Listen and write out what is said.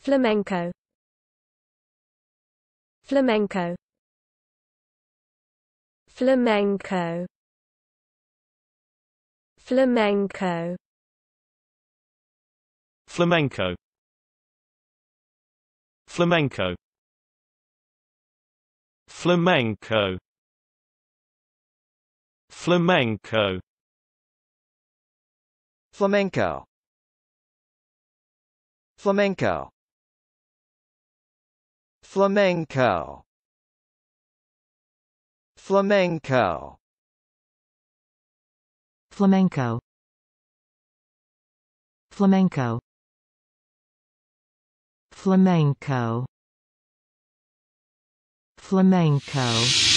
Flamenco Flamenco Flamenco Flamenco Flamenco Flamenco Flamenco Flamenco Flamenco Flamenco Flamenco Flamenco Flamenco Flamenco Flamenco Flamenco